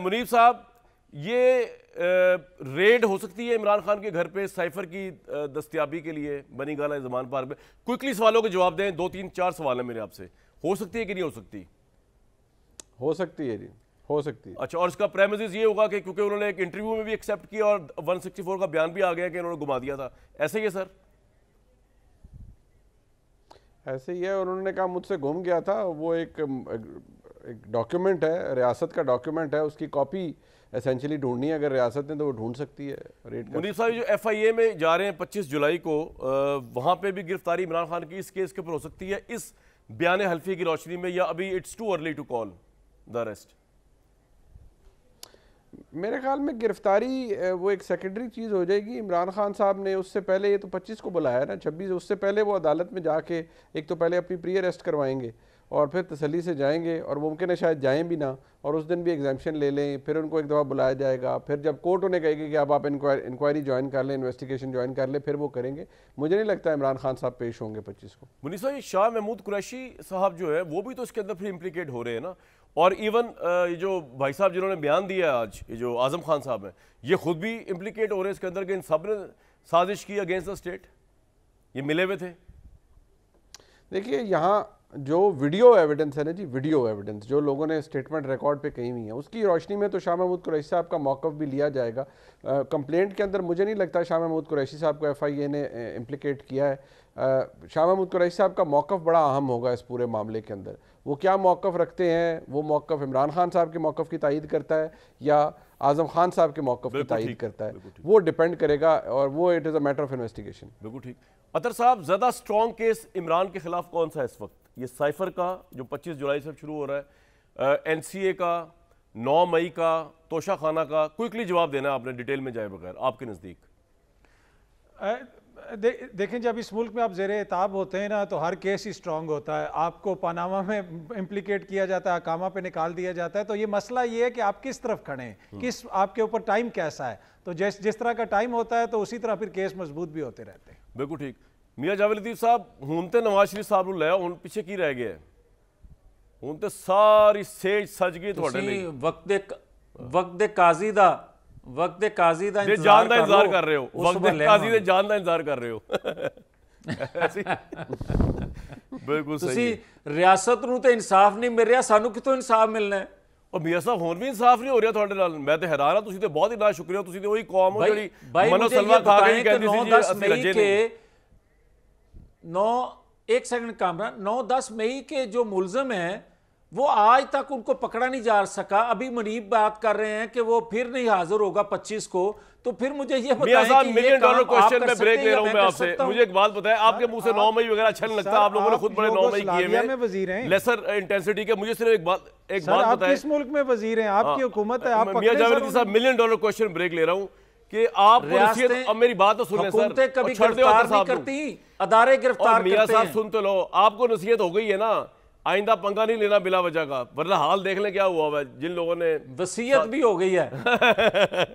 मुनीब साहब ये रेड हो सकती है इमरान खान के घर पे साइफर की दस्तियाबी के लिए बनी गाला जमान पार्क में क्विकली सवालों के जवाब दें दो तीन चार सवाल हैं मेरे आपसे हो सकती है कि नहीं हो सकती हो सकती है जी हो सकती है अच्छा और इसका प्रेमिस ये होगा कि क्योंकि उन्होंने एक इंटरव्यू में भी एक्सेप्ट किया और 164 का बयान भी आ गया कि उन्होंने घुमा दिया था ऐसे ही है सर ऐसे ही है उन्होंने कहा मुझसे घूम गया था वो एक एक डॉक्यूमेंट है रियासत का डॉक्यूमेंट है उसकी कॉपी एसेंशियली ढूंढनी है अगर रियासत ने तो वो ढूंढ सकती है रेट मुनीफ साहब जो एफ आई ए में जा रहे हैं पच्चीस जुलाई को वहाँ पर भी गिरफ्तारी इमरान खान की इस केस के ऊपर हो सकती है इस बयान हल्फी की रोशनी में या अभी it's too early to call the arrest मेरे ख्याल में गिरफ्तारी वो एक सेकेंडरी चीज़ हो जाएगी इमरान खान साहब ने उससे पहले ये तो 25 को बुलाया ना 26 उससे पहले वो अदालत में जाके एक तो पहले अपनी प्री अरेस्ट करवाएंगे और फिर तसली से जाएंगे और मुमकिन है शायद जाएं भी ना और उस दिन भी एग्जामेशन ले लें फिर उनको एक दफ़ा बुलाया जाएगा फिर जब कोर्ट उन्हें कहेगी कि अब आप इंक्वायरी ज्वाइन कर लें इन्वेस्टिगेशन ज्वाइन कर लें फिर वो करेंगे मुझे नहीं लगता इमरान खान साहब पेश होंगे पच्चीस को मुनिसा ये शाह महमूद कुरैशी साहब जो है वो भी तो इसके अंदर फिर इम्प्लीकेट हो रहे हैं ना और इवन ये जो भाई साहब जिन्होंने बयान दिया आज ये जो आजम खान साहब हैं ये खुद भी इम्प्लीकेट हो रहे हैं इसके अंदर कि इन सब ने साजिश की अगेंस्ट द स्टेट ये मिले हुए थे देखिए यहाँ जो वीडियो एविडेंस है ना जी वीडियो एविडेंस जो लोगों ने स्टेटमेंट रिकॉर्ड पे कही हुई है उसकी रोशनी में तो शाह महमूद कुरैशी साहब का मौक़ भी लिया जाएगा कंप्लेंट के अंदर मुझे नहीं लगता शाह महमूद कुरैशी साहब को एफआईए ने इम्प्लिकेट किया है शाह महमूद कुरैशी साहब का मौक़ बड़ा अहम होगा इस पूरे मामले के अंदर वो क्या मौक़ रखते हैं वो मौक़ इमरान खान साहब के मौक़ की तायद करता है या आजम खान साहब के मौक़ की तायद करता है वो डिपेंड करेगा और वो it is a matter of investigation बिल्कुल ठीक अतर साहब ज़्यादा स्ट्रॉन्ग केस इमरान के खिलाफ कौन सा है इस वक्त ये साइफर का जो 25 जुलाई से शुरू हो रहा है एन का 9 मई का तोशा खाना का क्विकली जवाब देना आपने डिटेल में जाए बगैर आपके नज़दीक दे, देखें जब इस मुल्क में आप जेर एताब होते हैं ना तो हर केस ही स्ट्रांग होता है आपको पानामा में इम्प्लीकेट किया जाता है अकामा पे निकाल दिया जाता है तो ये मसला ये है कि आप किस तरफ खड़े हैं हम्म। किस आपके ऊपर टाइम कैसा है तो जिस जिस तरह का टाइम होता है तो उसी तरह फिर केस मजबूत भी होते रहते हैं बिल्कुल ठीक ਮੀਆਂ ਜਵਲਦੀਪ ਸਾਹਿਬ ਹੁਣ ਤੇ ਨਵਾਜ਼ ਸ਼ਰੀਫ ਸਾਹਿਬ ਨੂੰ ਲੈ ਹੁਣ ਪਿੱਛੇ ਕੀ ਰਹਿ ਗਿਆ ਹੁਣ ਤੇ ਸਾਰੀ ਸੇਜ ਸਜ ਗਈ ਤੁਹਾਡੇ ਲਈ ਵਕਤ ਦੇ ਵਕਤ ਦੇ ਕਾਜ਼ੀ ਦਾ ਵਕਤ ਦੇ ਕਾਜ਼ੀ ਦਾ ਇੰਤਜ਼ਾਰ ਕਰ ਰਹੇ ਹੋ ਇੰਤਜ਼ਾਰ ਕਰ ਰਹੇ ਹੋ ਵਕਤ ਦੇ ਕਾਜ਼ੀ ਦੇ ਜਾਨ ਦਾ ਇੰਤਜ਼ਾਰ ਕਰ ਰਹੇ ਹੋ ਬਿਲਕੁਲ ਸਹੀ ਤੁਸੀਂ ਰਿਆਸਤ ਨੂੰ ਤੇ ਇਨਸਾਫ ਨਹੀਂ ਮਿਲ ਰਿਹਾ ਸਾਨੂੰ ਕਿਤੋਂ ਇਨਸਾਫ ਮਿਲਣਾ ਹੈ ਉਹ ਮੀਆਂ ਸਾਹਿਬ ਹੋਰ ਵੀ ਇਨਸਾਫ ਨਹੀਂ ਹੋ ਰਿਹਾ ਤੁਹਾਡੇ ਨਾਲ ਮੈਂ ਤੇ ਹੈਰਾਨ ਹਾਂ ਤੁਸੀਂ ਤੇ ਬਹੁਤ ਹੀ ਨਾ ਸ਼ੁਕਰੀਆ ਤੁਸੀਂ ਤੇ ਉਹੀ ਕੌਮ ਹੋ ਜਿਹੜੀ ਮਨੋ ਸਲਵਾ ਖਾ ਕੇ ਕਹਿੰਦੀ ਸੀ ਜੀ ਅਸੀਂ ਰੱਜੇ ਨਹੀਂ नौ एक सेकंड कामरान नौ दस मई के जो मुलजम हैं वो आज तक उनको पकड़ा नहीं जा सका अभी मुनीब बात कर रहे हैं कि वो फिर नहीं हाजिर होगा पच्चीस को तो फिर मुझे ये मिलियन डॉलर क्वेश्चन में ब्रेक ले रहा हूं मैं आपसे मुझे एक बात बताएं आपके मुंह से नौ मई वगैरह अच्छा नहीं लगता आप लोगों ने खुद बड़े नौ मई किए हैं लेसर इंटेंसिटी के मुझे सिर्फ एक बात एक बात बताएं किस मुल्क में वजीर हैं आपकी हाँ। हुकूमत है आप मियां जावेद साहब मिलियन डॉलर क्वेश्चन ब्रेक ले रहा हूँ कि आप अब मेरी बात तो सुने सर कभी गिरफ्तार नहीं करती अदारे गिरफ्तार मियाँ साहब सुनते लो आपको नसीहत हो गई है ना आइंदा पंगा नहीं लेना बिला वजह का वरना हाल देख लें क्या हुआ है जिन लोगों ने वसीयत भी हो गई है